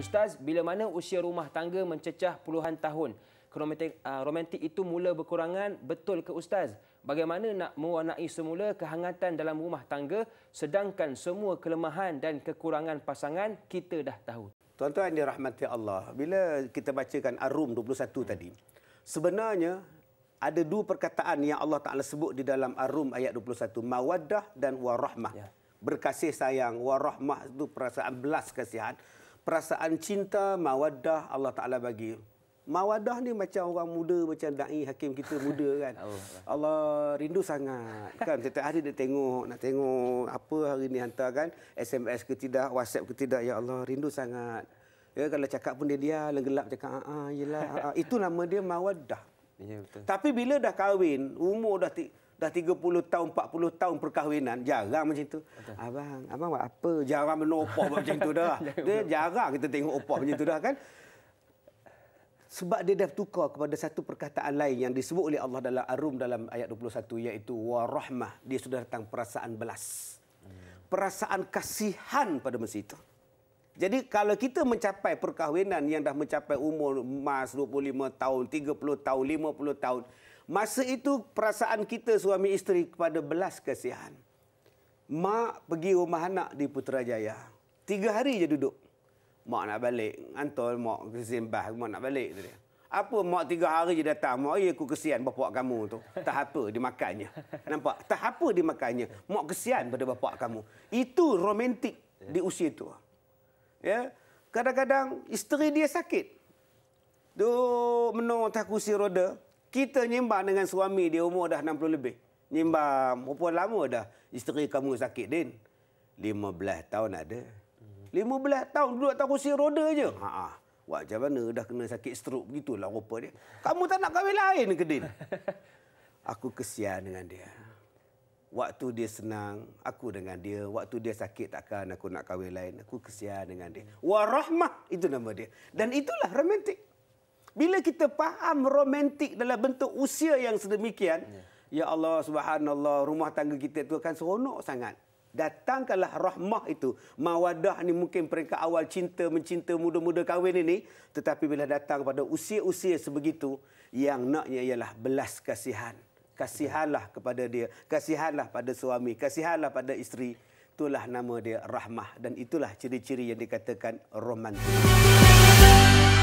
Ustaz, bila mana usia rumah tangga mencecah puluhan tahun, romantik, uh, ah, romantik itu mula berkurangan, betul ke Ustaz? Bagaimana nak mewarnai semula kehangatan dalam rumah tangga sedangkan semua kelemahan dan kekurangan pasangan kita dah tahu? Tuan-tuan dirahmati Allah, bila kita bacakan Ar-Rum 21 hmm. tadi, sebenarnya ada dua perkataan yang Allah Ta'ala sebut di dalam Ar-Rum ayat 21, mawaddah dan warahmah. Ya. Berkasih sayang, warahmah itu perasaan belas kasihan perasaan cinta mawaddah Allah Taala bagi. Mawadah ni macam orang muda macam dai hakim kita muda kan. Allah rindu sangat kan setiap hari dia tengok nak tengok apa hari ni hantar kan SMS ke tidak WhatsApp ke tidak ya Allah rindu sangat. Ya kalau cakap pun dia dia gelap cakap ah ah yalah ah, ah. itu nama dia mawadah. Ya betul. Tapi bila dah kahwin umur dah dah 30 tahun 40 tahun perkahwinan jarang macam tu Betul. abang abang buat apa jarang menopoh macam tu dah dia jarang kita tengok opah macam tu dah kan sebab dia dah tukar kepada satu perkataan lain yang disebut oleh Allah dalam Ar-Rum dalam ayat 21 iaitu warahmah dia sudah datang perasaan belas hmm. perasaan kasihan pada masa itu jadi kalau kita mencapai perkahwinan yang dah mencapai umur emas 25 tahun, 30 tahun, 50 tahun, Masa itu perasaan kita suami isteri kepada belas kasihan. Mak pergi rumah anak di Putrajaya. Tiga hari je duduk. Mak nak balik. Antol mak ke Zimbah. Mak nak balik. Dia. Apa mak tiga hari je datang. Mak ayah eh, aku kesian bapak kamu tu. Tak apa dimakannya. Nampak? Tak apa dimakannya. Mak kesian pada bapak kamu. Itu romantik ya. di usia itu. Ya? Kadang-kadang isteri dia sakit. Duk menung atas kursi roda. Kita nyimbang dengan suami dia umur dah 60 lebih. Nyimbang berapa lama dah isteri kamu sakit, Din? 15 tahun ada. 15 tahun duduk atas kursi roda je. Ha ah. Buat macam mana dah kena sakit stroke begitulah rupa dia. Kamu tak nak kahwin lain ke Din? Aku kesian dengan dia. Waktu dia senang, aku dengan dia. Waktu dia sakit, takkan aku nak kahwin lain. Aku kesian dengan dia. Warahmah, itu nama dia. Dan itulah romantik. Bila kita faham romantik dalam bentuk usia yang sedemikian, ya, ya Allah subhanallah, rumah tangga kita itu akan seronok sangat. Datangkanlah rahmah itu. Mawadah ni mungkin peringkat awal cinta, mencinta muda-muda kahwin ini. Tetapi bila datang pada usia-usia sebegitu, yang naknya ialah belas kasihan. Kasihanlah kepada dia. Kasihanlah pada suami. Kasihanlah pada isteri. Itulah nama dia rahmah. Dan itulah ciri-ciri yang dikatakan romantik.